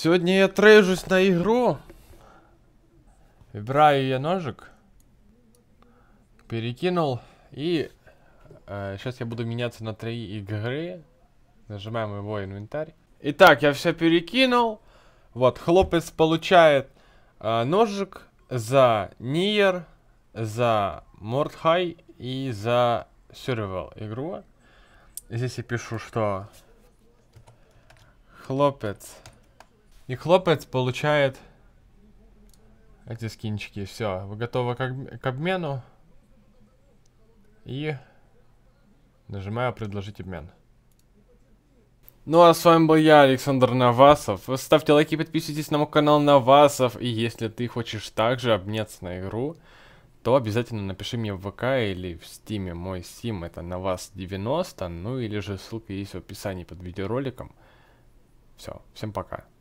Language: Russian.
Сегодня я трейжусь на игру. Выбираю я ножик. Перекинул. И э, сейчас я буду меняться на три игры. Нажимаем его инвентарь. Итак, я все перекинул. Вот, хлопец получает э, ножик за Ниер, за Мордхай и за Survival игру. Здесь я пишу, что хлопец и хлопец получает эти скинчики. Все, вы готовы к, к обмену. И нажимаю «Предложить обмен». Ну а с вами был я, Александр Навасов. ставьте лайки, подписывайтесь на мой канал Навасов. И если ты хочешь также обменяться на игру, то обязательно напиши мне в ВК или в Стиме. Мой Стим это Навас90, ну или же ссылка есть в описании под видеороликом. Все, всем пока.